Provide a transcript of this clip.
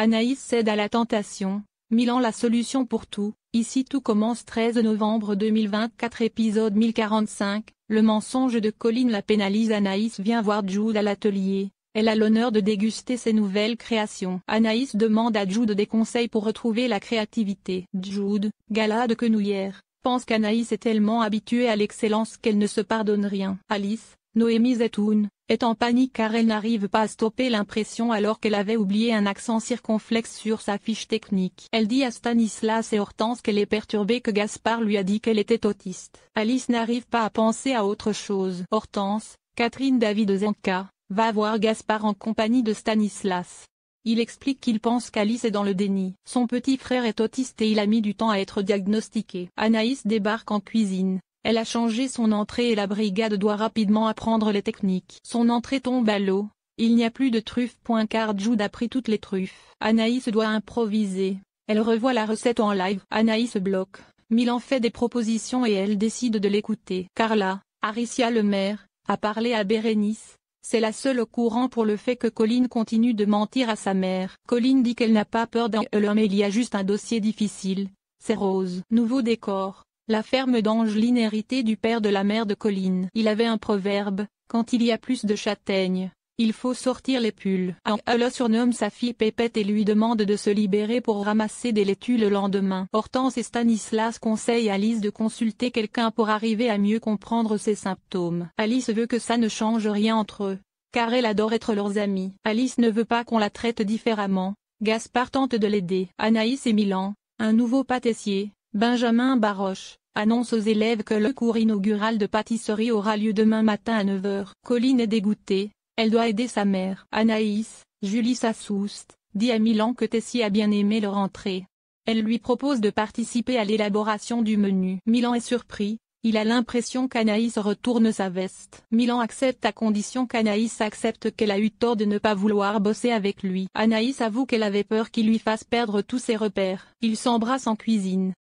Anaïs cède à la tentation, Milan la solution pour tout, ici tout commence 13 novembre 2024 épisode 1045, le mensonge de Colline la pénalise Anaïs vient voir Jude à l'atelier, elle a l'honneur de déguster ses nouvelles créations. Anaïs demande à Jude des conseils pour retrouver la créativité. Jude, gala de quenouillère, pense qu'Anaïs est tellement habituée à l'excellence qu'elle ne se pardonne rien. Alice, Noémie Zetoun, est en panique car elle n'arrive pas à stopper l'impression alors qu'elle avait oublié un accent circonflexe sur sa fiche technique. Elle dit à Stanislas et Hortense qu'elle est perturbée que Gaspard lui a dit qu'elle était autiste. Alice n'arrive pas à penser à autre chose. Hortense, Catherine David Zenka, va voir Gaspard en compagnie de Stanislas. Il explique qu'il pense qu'Alice est dans le déni. Son petit frère est autiste et il a mis du temps à être diagnostiqué. Anaïs débarque en cuisine. Elle a changé son entrée et la brigade doit rapidement apprendre les techniques. Son entrée tombe à l'eau. Il n'y a plus de truffes. Car Jude a pris toutes les truffes. Anaïs doit improviser. Elle revoit la recette en live. Anaïs bloque. Milan fait des propositions et elle décide de l'écouter. Carla, Aricia le maire, a parlé à Bérénice. C'est la seule au courant pour le fait que Colline continue de mentir à sa mère. Colline dit qu'elle n'a pas peur d'un homme il y a juste un dossier difficile. C'est Rose. Nouveau décor. La ferme d'Angeline héritée du père de la mère de Colline. Il avait un proverbe, quand il y a plus de châtaignes, il faut sortir les pulls. Allah surnomme sa fille Pépette et lui demande de se libérer pour ramasser des laitues le lendemain. Hortense et Stanislas conseillent Alice de consulter quelqu'un pour arriver à mieux comprendre ses symptômes. Alice veut que ça ne change rien entre eux, car elle adore être leurs amis. Alice ne veut pas qu'on la traite différemment. Gaspard tente de l'aider. Anaïs et Milan, un nouveau pâtissier, Benjamin Baroche, annonce aux élèves que le cours inaugural de pâtisserie aura lieu demain matin à 9h. Colline est dégoûtée, elle doit aider sa mère. Anaïs, Julie Sassouste, dit à Milan que Tessie a bien aimé leur entrée. Elle lui propose de participer à l'élaboration du menu. Milan est surpris, il a l'impression qu'Anaïs retourne sa veste. Milan accepte à condition qu'Anaïs accepte qu'elle a eu tort de ne pas vouloir bosser avec lui. Anaïs avoue qu'elle avait peur qu'il lui fasse perdre tous ses repères. Ils s'embrassent en cuisine.